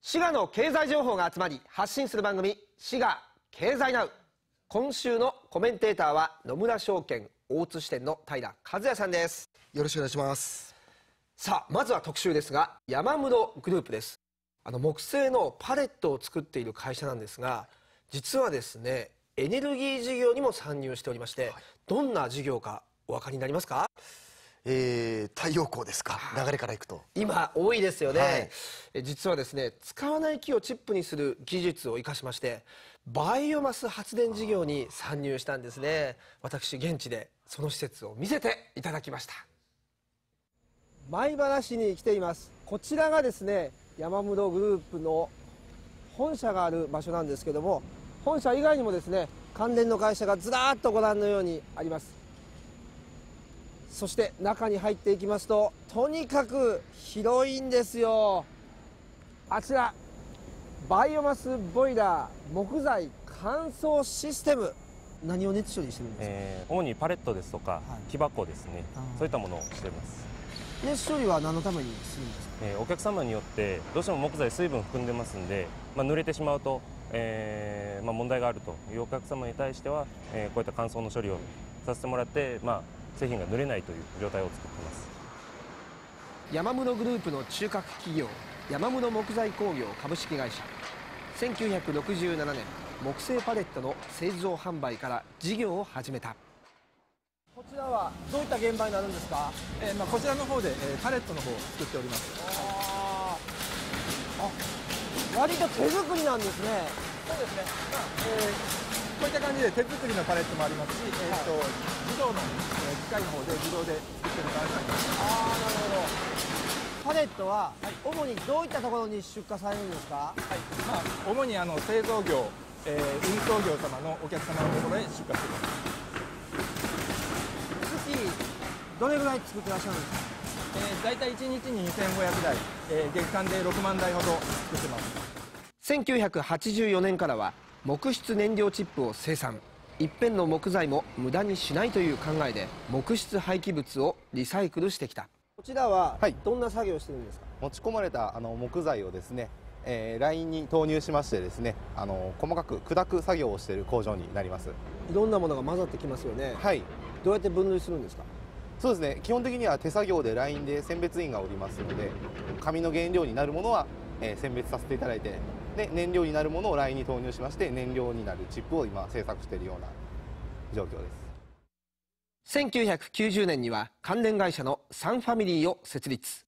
滋賀の経済情報が集まり発信する番組滋賀経済ナウ今週のコメンテーターは野村証券大津支店の平和也さんですよろしくお願いしますさあまずは特集ですが山室グループですあの木製のパレットを作っている会社なんですが実はですねエネルギー事業にも参入しておりまして、はい、どんな事業かお分かりになりますかえー、太陽光ですか流れからいくと今多いですよね、はい、実はですね使わない木をチップにする技術を生かしましてバイオマス発電事業に参入したんですね私現地でその施設を見せていただきました米原市に来ていますこちらがですね山室グループの本社がある場所なんですけども本社以外にもですね関連の会社がずらっとご覧のようにありますそして中に入っていきますととにかく広いんですよあちらバイオマスボイラー木材乾燥システム何を熱処理してるんですか、えー、主にパレットですとか、はい、木箱ですねそういったものをしてます熱処理は何のためにするんですか、えー、お客様によってどうしても木材水分含んでますんで、まあ、濡れてしまうと、えーまあ、問題があるというお客様に対しては、えー、こういった乾燥の処理をさせてもらって、まあ、製品が濡れないという状態を作っています山室グループの中核企業山室木材工業株式会社1967年木製パレットの製造販売から事業を始めたこちらはどういった現場になるんですか、えー、まあ、こちらの方で、えー、パレットの方を作っておりますああ割と手作りなんですねそうですね、まあえーこういった感じで手作りのパレットもありますし、えーと、自動の、えー、機械の方で自動で作ってるパレットもありますあなるほどパレットは、はい、主にどういったところに出荷されるんですか、はいまあ、主にあの製造業、えー、運送業様のお客様のところへ出荷しています月どれぐらい作ってらっしゃるんですかえー、大体1日に2500台、えー、月間で6万台ほど作ってます1984年からは木質燃料チップを生産一辺の木材も無駄にしないという考えで木質廃棄物をリサイクルしてきたこちらはどんな作業をしてるんですか、はい、持ち込まれたあの木材をですね、えー、ラインに投入しましてですねあの細かく砕く作業をしている工場になりますいろんなものが混ざってきますよねはいどうやって分類するんですかそうですね基本的には手作業でラインで選別員がおりますので紙の原料になるものは、え選別させていただいてで燃料になるものをラインに投入しまして燃料になるチップを今製作しているような状況です1990年には関連会社のサンファミリーを設立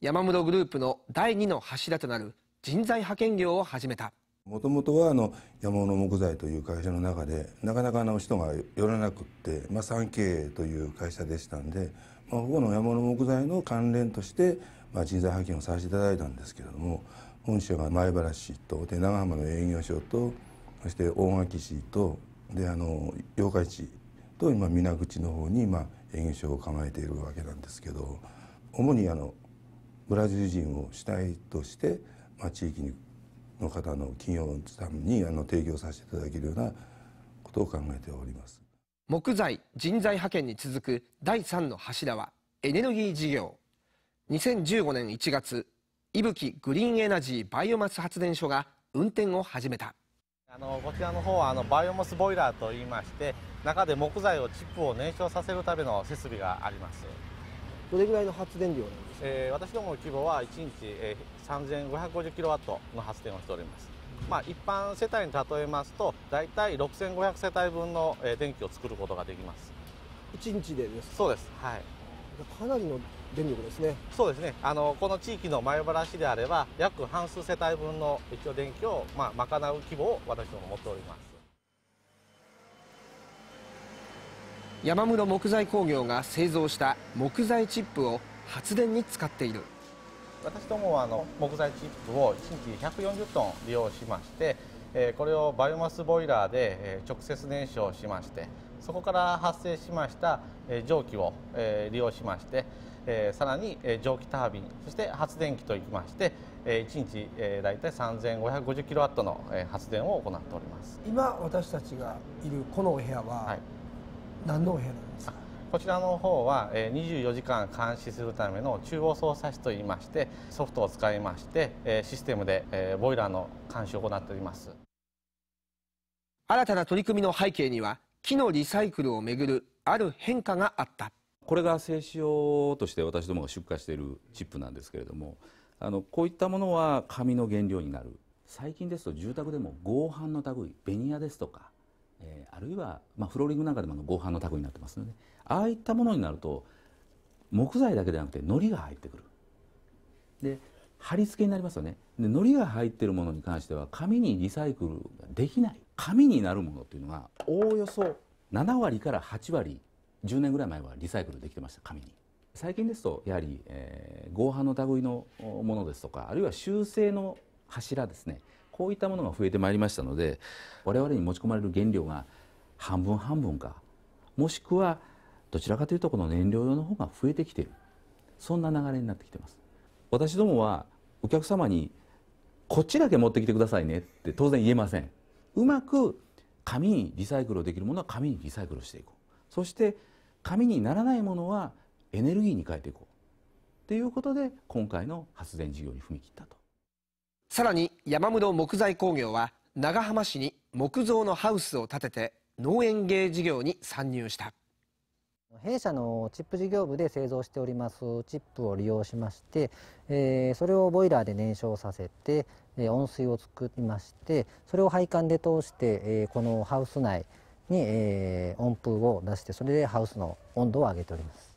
山室グループの第2の柱となる人材派遣業を始めたもともとはあの山室木材という会社の中でなかなかあの人が寄らなくって、まあ、産経営という会社でしたんで、まあ、ここの山室木材の関連として、まあ、人材派遣をさせていただいたんですけれども本社が前原市とで長浜の営業所とそして大垣市とであの八日市と今皆口の方に今営業所を構えているわけなんですけど主にあのブラジル人を主体として、まあ、地域の方の企業さんにあの提供させていただけるようなことを考えております。木材人材派遣に続く第3の柱はエネルギー事業2015年1月伊吹グリーンエナジーバイオマス発電所が運転を始めたあのこちらの方はあバイオマスボイラーといいまして中で木材をチップを燃焼させるための設備がありますどれぐらいの発電量なんですか、えー、私どもの規模は1日、えー、3550キロワットの発電をしておりますまあ、一般世帯に例えますと大体6500世帯分の電気を作ることができます1日でですそうですはいかなりの電力ですねそうですねあのこの地域の前原市であれば約半数世帯分の一応電気を、まあ、賄う規模を私ども持っております山室木材工業が製造した木材チップを発電に使っている私どもはあの木材チップを1日140トン利用しましてこれをバイオマスボイラーで直接燃焼しましてそこから発生しました蒸気を利用しましてえー、さらに、えー、蒸気タービンそして発電機といきまして、えー、1日、えー、大体3 5 5 0ットの、えー、発電を行っております今私たちがいるこのお部屋は、はい、何のお部屋なんですかこちらの方は24時間監視するための中央操作室といいましてソフトを使いましてシステムでボイラーの監視を行っております新たな取り組みの背景には木のリサイクルをめぐるある変化があったこれが製紙用として私どもが出荷しているチップなんですけれどもあのこういったものは紙の原料になる最近ですと住宅でも合板の類ベニヤですとか、えー、あるいは、まあ、フローリングなんかでも合板の類になってますのでああいったものになると木材だけでなくて糊が入ってくるで貼り付けになりますよねで糊が入ってるものに関しては紙にリサイクルができない紙になるものっていうのがおおよそ7割から8割10年ぐらい前はリサイクルできてました紙に最近ですとやはり、えー、合板の類のものですとかあるいは修正の柱ですねこういったものが増えてまいりましたので我々に持ち込まれる原料が半分半分かもしくはどちらかというとこの燃料用の方が増えてきているそんな流れになってきてます私どもはお客様にこっちだけ持ってきてくださいねって当然言えませんうまく紙にリサイクルできるものは紙にリサイクルしていこうそして紙にならないものはエネルギーに変えていこうっていうことで今回の発電事業に踏み切ったとさらに山室木材工業は長浜市に木造のハウスを建てて農園芸事業に参入した弊社のチップ事業部で製造しておりますチップを利用しまして、えー、それをボイラーで燃焼させて、えー、温水を作りましてそれを配管で通して、えー、このハウス内に、えー、温風を出してそれでハウスの温度を上げております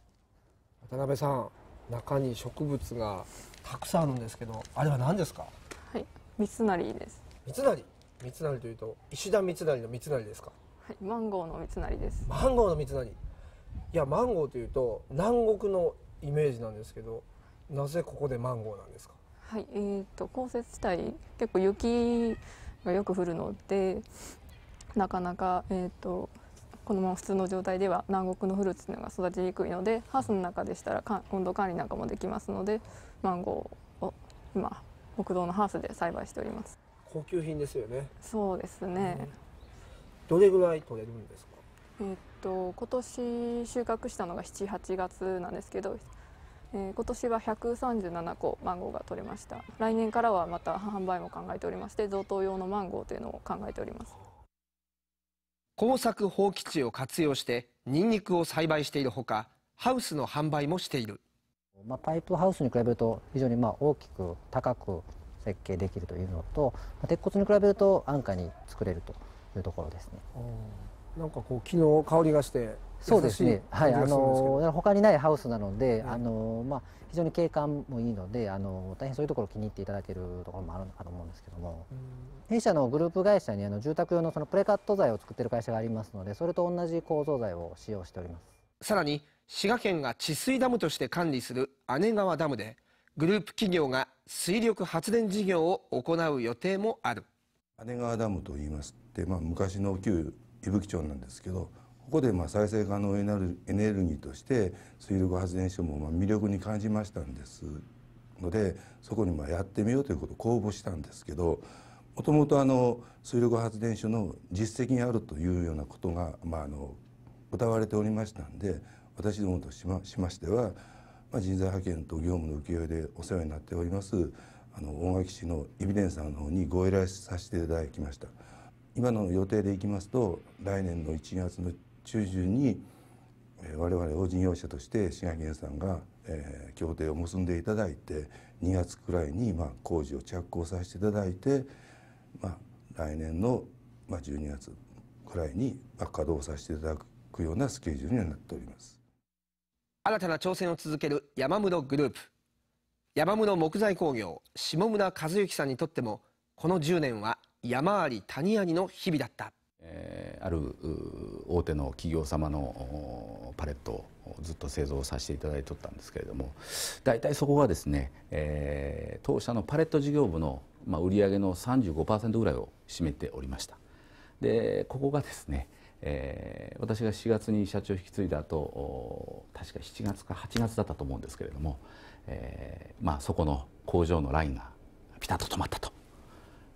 渡辺さん中に植物がたくさんあるんですけどあれは何ですかはい三成です三成三成というと石田三成の三成ですかはいマンゴーの三成ですマンゴーの三成いやマンゴーというと南国のイメージなんですけどなぜここでマンゴーなんですかはいえーと、と降雪地帯結構雪がよく降るのでなかなか、えーと、このまま普通の状態では南国のフルーツというのが育ちにくいのでハウスの中でしたら温度管理なんかもできますのでマンゴーを今北道のハウスで栽培しております高級品ですよねそうですね、うん、どれぐらい取れるんですかえー、っと今年収穫したのが78月なんですけど、えー、今年は137個マンゴーが取れました来年からはまた販売も考えておりまして贈答用のマンゴーというのを考えております耕作放棄地を活用してニンニクを栽培しているほかハウスの販売もしている、まあ、パイプハウスに比べると非常にまあ大きく高く設計できるというのと、まあ、鉄骨に比べると安価に作れるというところですねなんかこう木の香りがしてそうですね。はい、あの他にないハウスなので、あのまあ非常に景観もいいので、あの大変そういうところ気に入っていただけるところもあるのかと思うんですけども、うん、弊社のグループ会社にあの住宅用のそのプレカット材を作ってる会社がありますので、それと同じ構造材を使用しております。さらに滋賀県が治水ダムとして管理する姉川ダムで、グループ企業が水力発電事業を行う予定もある。姉川ダムと言いますって、まあ昔の旧伊吹町なんですけど。ここでまあ再生可能エネルギーとして水力発電所もまあ魅力に感じましたんですのでそこにまあやってみようということを公募したんですけどもともと水力発電所の実績にあるというようなことが、まあ、あの歌われておりましたんで私どもとしましましては、まあ、人材派遣と業務の請負でお世話になっておりますあの大垣市のイビデンさんの方にご依頼させていただきました。今の予定でいきますと来年の1月の中旬に我々法人業者として滋賀県さんが、え協定を結んでいただいて2月くらいに、まあ、工事を着工させていただいて、まあ、来年の、まあ、12月くらいに、まあ、稼働させていただくようなスケジュールになっております新たな挑戦を続ける山室グループ山室木材工業下村和之さんにとってもこの10年は山あり谷ありの日々だった、えー、ある大手の企業様のパレットをずっと製造させていただいておったんですけれども大体そこがですね、えー、当社のパレット事業部の、まあ、売上の35%ぐらいを占めておりましたでここがですね、えー、私が4月に社長引き継いだ後確か7月か8月だったと思うんですけれども、えーまあ、そこの工場のラインがピタッと止まったと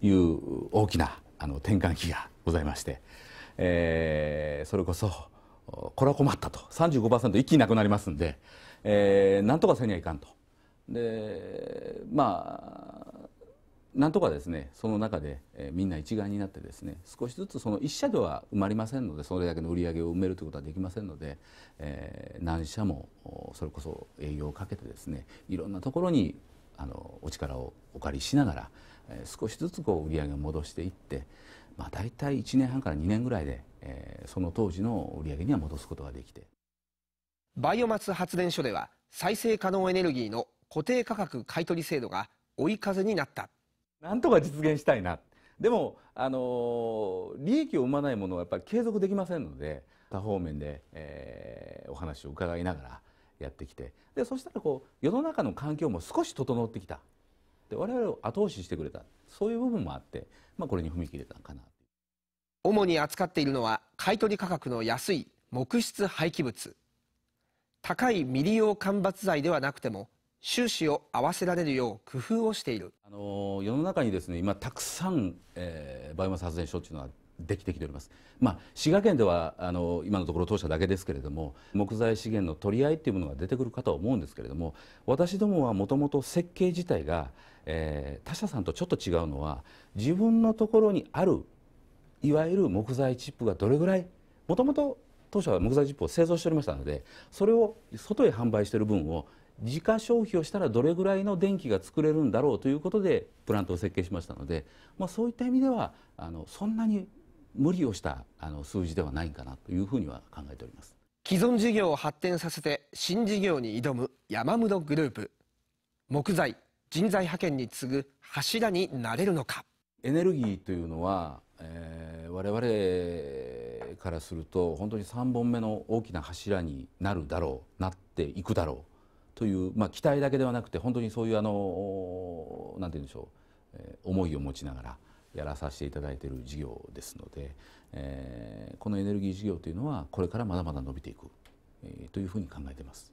いう大きなあの転換期がございましてえー、それこそこれは困ったと35%一気になくなりますんで、えー、なんとかせにはいかんと。でまあなんとかですねその中で、えー、みんな一丸になってですね少しずつその1社では埋まりませんのでそれだけの売り上げを埋めるということはできませんので、えー、何社もそれこそ営業をかけてですねいろんなところにあのお力をお借りしながら、えー、少しずつこう売り上げを戻していって、まあ、大体1年半から2年ぐらいで、えー、その当時の売り上げには戻すことができてバイオマス発電所では再生可能エネルギーの固定価格買取制度が追い風になったなんとか実現したいなでも、あのー、利益を生まないものはやっぱり継続できませんので多方面で、えー、お話を伺いながらやってきてでそしたらこう世の中の環境も少し整ってきたで我々を後押ししてくれたそういう部分もあって、まあ、これに踏み切れたかな主に扱っているのは買取価格の安い木質廃棄物高い未利用間伐材ではなくても収支を合わせられるよう工夫をしているあの世の中にですね今たくさん、えー、バイオマス発電所というのはできてきております、まあ、滋賀県ではあの今のところ当社だけですけれども木材資源の取り合いっていうものが出てくるかとは思うんですけれども私どもはもともと設計自体が、えー、他社さんとちょっと違うのは自分のところにあるいわゆる木材チップがどれぐらいもともと当社は木材チップを製造しておりましたのでそれを外へ販売している分を自家消費をしたらどれぐらいの電気が作れるんだろうということでプラントを設計しましたので、まあ、そういった意味ではあのそんなに無理をしたあの数字ではないかなというふうには考えております既存事業を発展させて新事業に挑む山室グループ木材人材派遣に次ぐ柱になれるのかエネルギーというのはえー、我々からすると本当に3本目の大きな柱になるだろうなっていくだろうという、まあ、期待だけではなくて本当にそういうあの何て言うんでしょう、えー、思いを持ちながらやらさせていただいている事業ですので、えー、このエネルギー事業というのはこれからまだまだ伸びていく、えー、というふうに考えています。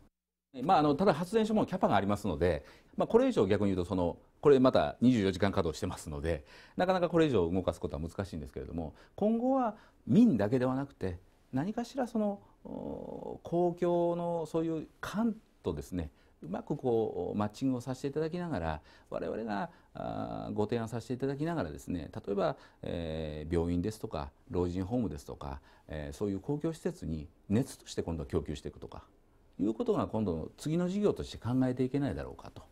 まあ、あのただ発電所もキャパがありますので、まあ、これ以上逆に言うとそのこれまた24時間稼働してますのでなかなかこれ以上動かすことは難しいんですけれども今後は民だけではなくて何かしらその公共のそういう官とですねうまくこうマッチングをさせていただきながら我々がご提案させていただきながらですね例えば、えー、病院ですとか老人ホームですとか、えー、そういう公共施設に熱として今度は供給していくとかいうことが今度の次の事業として考えていけないだろうかと。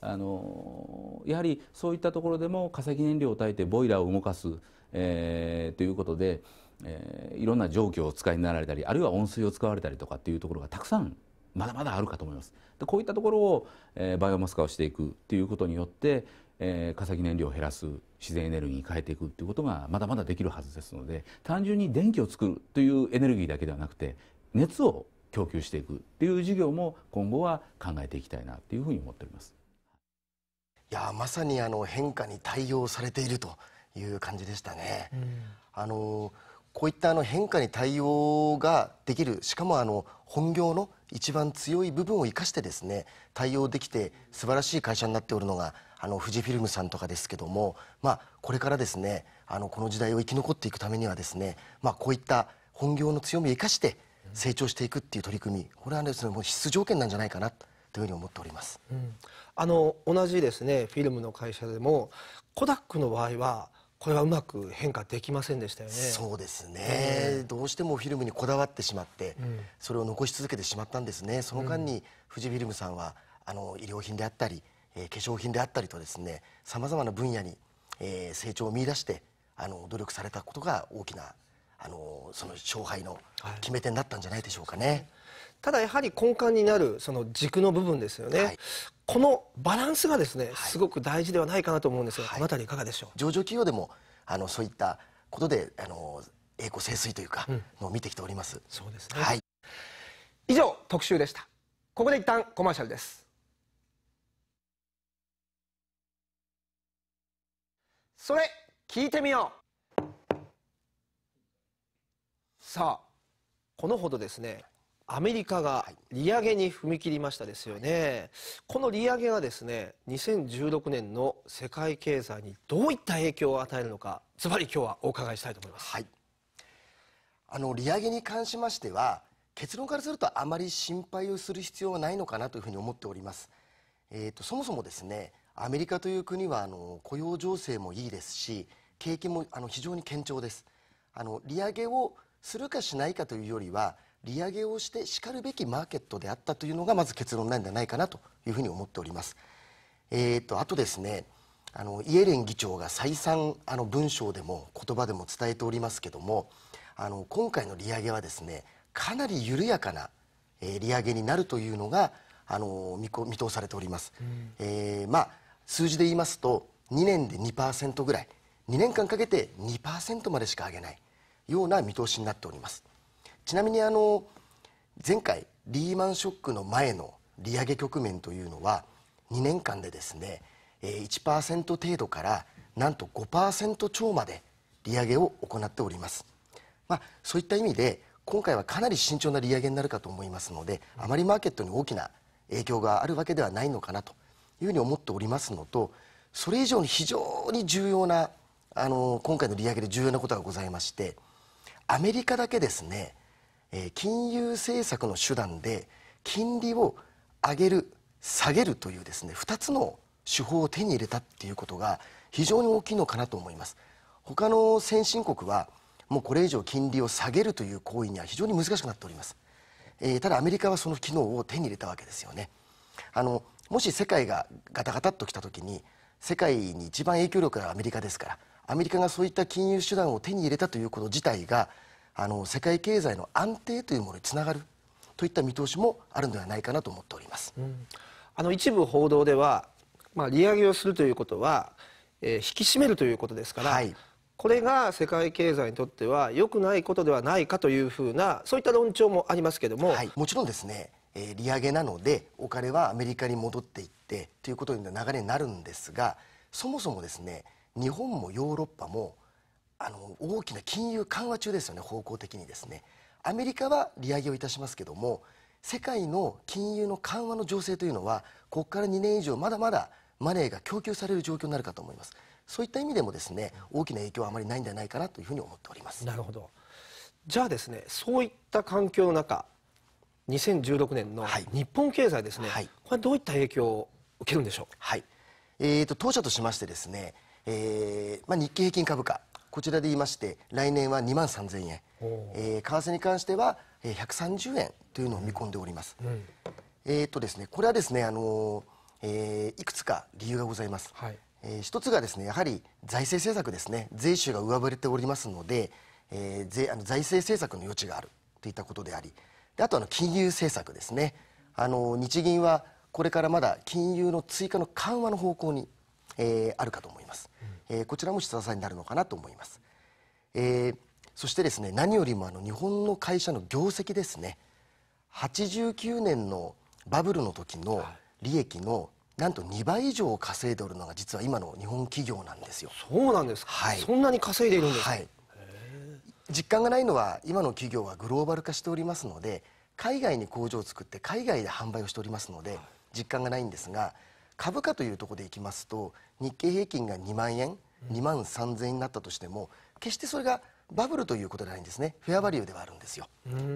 あのやはりそういったところでも化石燃料を焚いてボイラーを動かす、えー、ということで、えー、いろんな蒸気をお使いになられたりあるいは温水を使われたりとかっていうところがたくさんまだまだあるかと思います。でこういったところを、えー、バイオマス化をしていくっていうことによって、えー、化石燃料を減らす自然エネルギーに変えていくっていうことがまだまだできるはずですので単純に電気を作るというエネルギーだけではなくて熱を供給していくっていう事業も今後は考えていきたいなっていうふうに思っております。やまさにあの変化に対応されているという感じでしたね。うん、あのこういったあの変化に対応ができるしかもあの本業の一番強い部分を生かしてですね対応できて素晴らしい会社になっておるのがあの富士フィルムさんとかですけども、まあ、これからですねあのこの時代を生き残っていくためにはですね、まあ、こういった本業の強みを生かして成長していくっていう取り組みこれはですねもう必須条件なんじゃないかなと。というふうに思っております、うん、あの同じですねフィルムの会社でもコダックの場合はこれはうまく変化できませんでしたよねそうですね、うん、どうしてもフィルムにこだわってしまって、うん、それを残し続けてしまったんですねその間に富士フィルムさんはあの医療品であったり、えー、化粧品であったりとですねさまざまな分野に、えー、成長を見出してあの努力されたことが大きなあのその勝敗の決め手になったんじゃないでしょうかね。はいただやはり根幹になるその軸の部分ですよね、はい、このバランスがですね、はい、すごく大事ではないかなと思うんですが、はい、このあたりいかがでしょう上場企業でもあのそういったことであの栄光盛衰というか、うん、のを見てきておりますそうですね、はい、以上特集でしたここで一旦コマーシャルですそれ聞いてみようさあこのほどですねアメリカが利上げに踏み切りましたですよね。この利上げがですね、2016年の世界経済にどういった影響を与えるのか、ズバリ今日はお伺いしたいと思います。はい。あの利上げに関しましては、結論からするとあまり心配をする必要はないのかなというふうに思っております。えっ、ー、とそもそもですね、アメリカという国はあの雇用情勢もいいですし、景気もあの非常に堅調です。あの利上げをするかしないかというよりは。利上げをしてしかるべきマーケットであったというのがまず結論なんじゃないかなというふうに思っております。えーと、あとですねあのイエレン議長が再三あの文章でも言葉でも伝えておりますけどもあの今回の利上げはですねかなり緩やかな、えー、利上げになるというのがあの見見通されております、うん、えー、まあ、数字で言いますと2年で2%ぐらい2年間かけて2%までしか上げないような見通しになっておりますちなみにあの前回リーマンショックの前の利上げ局面というのは2年間でですね1%程度からなんと5%超まで利上げを行っております、まあ、そういった意味で今回はかなり慎重な利上げになるかと思いますのであまりマーケットに大きな影響があるわけではないのかなというふうに思っておりますのとそれ以上に非常に重要なあの今回の利上げで重要なことがございましてアメリカだけですね金融政策の手段で金利を上げる下げるというですね2つの手法を手に入れたっていうことが非常に大きいのかなと思います他の先進国はもうこれ以上金利を下げるという行為には非常に難しくなっております、ただアメリカはその機能を手に入れたわけですよねあのもし世界がガタガタっときた時に世界に一番影響力がアメリカですからアメリカがそういった金融手段を手に入れたということ自体があの世界経済の安定というものにつながるといった見通しもあるのではないかなと思っております、うん、あの一部報道では、まあ、利上げをするということは、えー、引き締めるということですから、はい、これが世界経済にとってはよくないことではないかというふうなそういった論調もありますけども、はい、もちろんですね、えー、利上げなのでお金はアメリカに戻っていってということの流れになるんですがそもそもですね日本もヨーロッパもあの大きな金融緩和中ですよね方向的にですねアメリカは利上げをいたしますけども世界の金融の緩和の情勢というのはここから2年以上まだまだマネーが供給される状況になるかと思いますそういった意味でもですね大きな影響はあまりないんじゃないかなというふうに思っておりますなるほどじゃあですねそういった環境の中2016年の日本経済ですね、はい、これはどういった影響を受けるんでしょうはい、えーと、と当社としましてですね、えーまあ、日経平均株価こちらで言いまして来年は2万3000円、えー、為替に関してはえ130円というのを見込んでおります、うんうん、えーとですね、これはですね、あのえー、いくつか理由がございます、はい、えー、一つがですねやはり財政政策ですね税収が上振れておりますので、えー、税あの財政政策の余地があるといったことでありであとあの金融政策ですねあの日銀はこれからまだ金融の追加の緩和の方向に、えー、あるかと思います。えー、こちらも下支えになるのかなと思います、えー、そしてですね何よりもあの日本の会社の業績ですね89年のバブルの時の利益のなんと2倍以上稼いでおるのが実は今の日本企業なんですよそうなんですか、はい、そんなに稼いでいるんですか、はい、実感がないのは今の企業はグローバル化しておりますので海外に工場を作って海外で販売をしておりますので実感がないんですが、株価というところでいきますと日経平均が2万円、2万3000円になったとしても決してそれがバブルということではないんですねフェアバリューではあるんですよ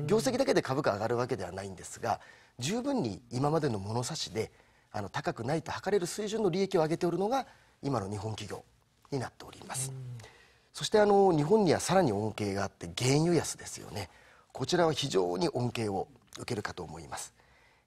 業績だけで株価上がるわけではないんですが十分に今までの物差しであの高くないと測れる水準の利益を上げておるのが今の日本企業になっておりますそしてあの日本にはさらに恩恵があって原油安ですよねこちらは非常に恩恵を受けるかと思います、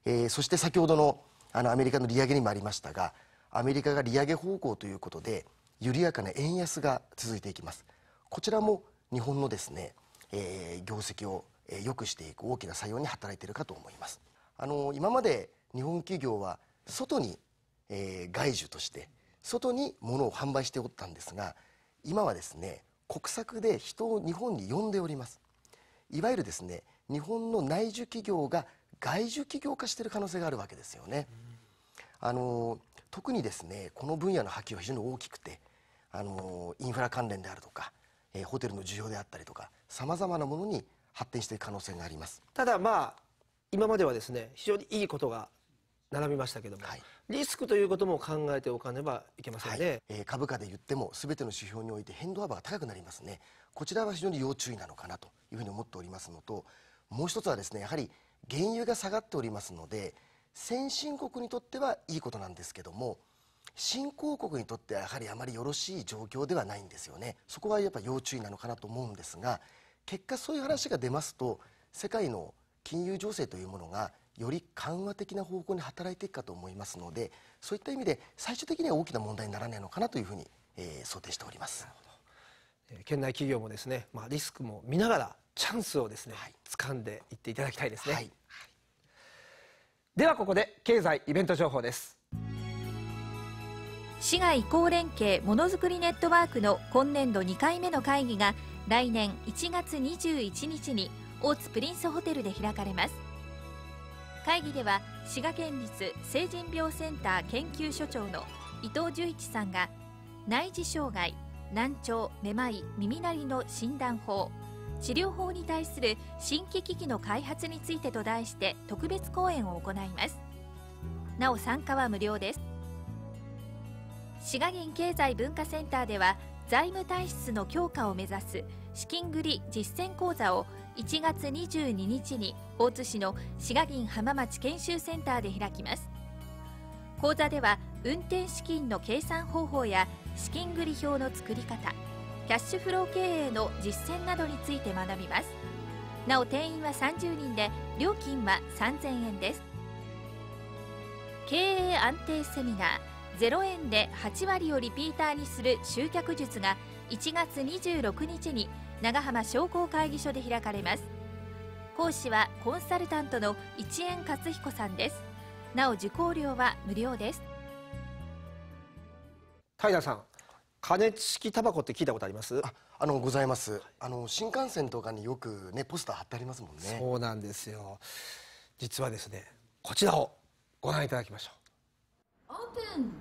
えー、そして先ほどのあのアメリカの利上げにもありましたがアメリカが利上げ方向ということで緩やかな円安が続いていきますこちらも日本のですね、えー、業績を良くしていく大きな作用に働いているかと思いますあの今まで日本企業は外に、えー、外需として外に物を販売しておったんですが今はですね国策で人を日本に呼んでおりますいわゆるですね日本の内需企業が外需企業化している可能性があるわけですよね。あの特にですねこの分野の波及は非常に大きくてあのインフラ関連であるとか、えー、ホテルの需要であったりとかさまざまなものに発展していく可能性がありますただまあ今まではですね非常にいいことが並びましたけども、はい、リスクということも考えておかねばいけませんね、はい、えー、株価で言っても全ての指標において変動幅が高くなりますねこちらは非常に要注意なのかなというふうに思っておりますのともう一つはですねやはり原油が下がっておりますので先進国にとってはいいことなんですけども新興国にとってはやはりあまりよろしい状況ではないんですよねそこはやっぱ要注意なのかなと思うんですが結果そういう話が出ますと世界の金融情勢というものがより緩和的な方向に働いていくかと思いますのでそういった意味で最終的には大きな問題にならないのかなというふうに、えー、想定しております。県内企業もですね、まあ、リスクも見ながらチャンスをですね、はい、掴んでいっていただきたいですね、はい、ではここで経済イベント情報です市外移行連携ものづくりネットワークの今年度2回目の会議が来年1月21日に大津プリンスホテルで開かれます会議では滋賀県立成人病センター研究所長の伊藤十一さんが内耳障害難聴めまい耳鳴りの診断法治療法に対する新規機器の開発についてと題して特別講演を行いますなお参加は無料です滋賀県経済文化センターでは財務体質の強化を目指す資金繰り実践講座を1月22日に大津市の滋賀銀浜町研修センターで開きます講座では運転資金の計算方法や資金繰り表の作り方キャッシュフロー経営の実践などについて学びますなお定員は30人で料金は3000円です経営安定セミナー0円で8割をリピーターにする集客術が1月26日に長浜商工会議所で開かれます講師はコンサルタントの一円勝彦さんですなお受講料は無料です平さん加熱式タバコって聞いたことありますああのございます、あの新幹線とかによくねポスター貼ってありますもんねそうなんですよ実はですねこちらをご覧いただきましょうオープン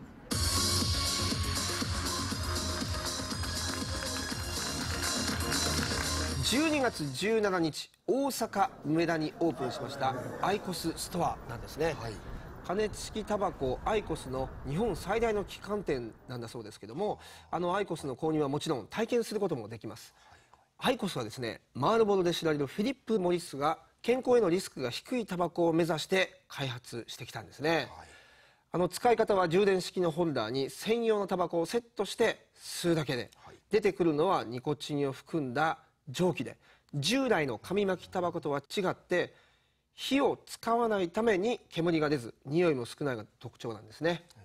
12月17日大阪梅田にオープンしましたアイコスストアなんですね、はい加熱式タバコアイコスの日本最大の旗艦店なんだそうですけどもあのアイコスの購入はもちろん体験することもできますアイコスはですねマールボロで知られるフィリップ・モリスが健康へのリスクが低いタバコを目指して開発してきたんですね、はい、あの使い方は充電式のホルダーに専用のタバコをセットして吸うだけで、はい、出てくるのはニコチンを含んだ蒸気で従来の紙巻きタバコとは違って火を使わないために煙が出ず匂いも少ないが特徴なんですね、うん、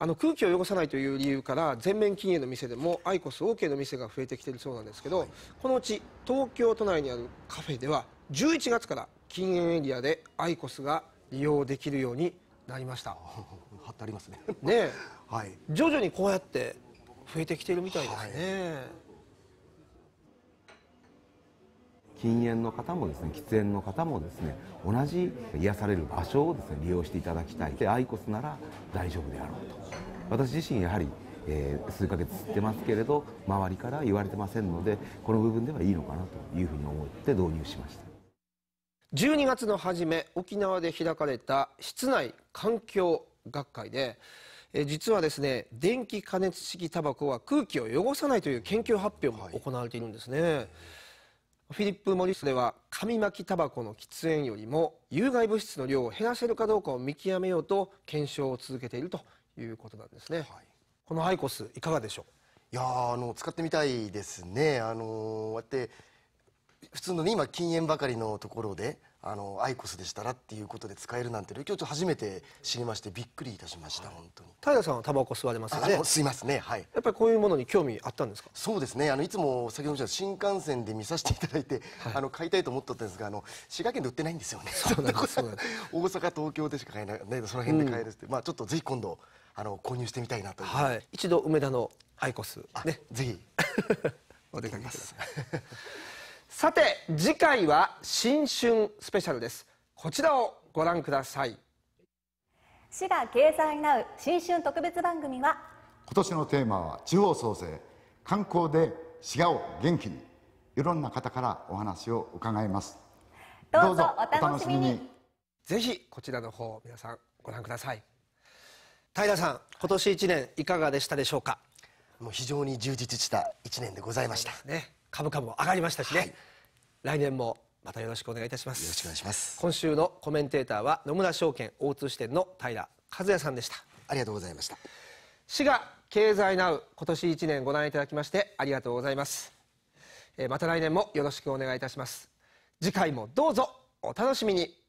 あの空気を汚さないという理由から全面禁煙の店でもアイコス OK の店が増えてきているそうなんですけど、はい、このうち東京都内にあるカフェでは11月から禁煙エリアでアイコスが利用できるようになりました 貼ってありますねね、はい、徐々にこうやって増えてきているみたいですね、はい禁煙の方もですね喫煙の方もですね同じ癒される場所をですね利用していただきたいでアイコスなら大丈夫であろうと私自身やはり、えー、数ヶ月吸ってますけれど周りから言われてませんのでこの部分ではいいのかなというふうに思って導入しました12月の初め沖縄で開かれた室内環境学会で実はですね電気加熱式タバコは空気を汚さないという研究発表も行われているんですね、はいフィリップ・モリスでは紙巻きタバコの喫煙よりも有害物質の量を減らせるかどうかを見極めようと検証を続けているということなんですね、はい、このアイコスいかがでしょういやあの使ってみたいですねあのー、って普通の、ね、今禁煙ばかりのところであのアイコスでしたらっていうことで使えるなんて今日ちょっと初めて知りましてびっくりいたしました、はい、本当に平さんはタバコ吸われますよね吸いますねはいやっぱりこういうものに興味あったんですかそうですねあのいつも先ほど新幹線で見させていただいて、はい、あの買いたいと思ったんですがあの滋賀県で売ってないんですよね大阪東京でしか買えない、ね、その辺で買えるって、うん、まあちょっとぜひ今度あの購入してみたいなという、はい、一度梅田のアイコスねぜひ お出かけください さて次回は新春スペシャルですこちらをご覧ください滋賀経済ナウ新春特別番組は今年のテーマは地方創生観光で滋賀を元気にいろんな方からお話を伺いますどうぞお楽しみにぜひこちらの方皆さんご覧ください平さん今年1年いかがでしたでしょうかもう非常に充実した1年でございましたね株価も上がりましたしね、はい、来年もまたよろしくお願いいたしますよろしくお願いします今週のコメンテーターは野村証券大津支店の平和也さんでしたありがとうございました滋賀経済ナウ今年1年ご覧いただきましてありがとうございます、えまた来年もよろしくお願いいたします次回もどうぞお楽しみに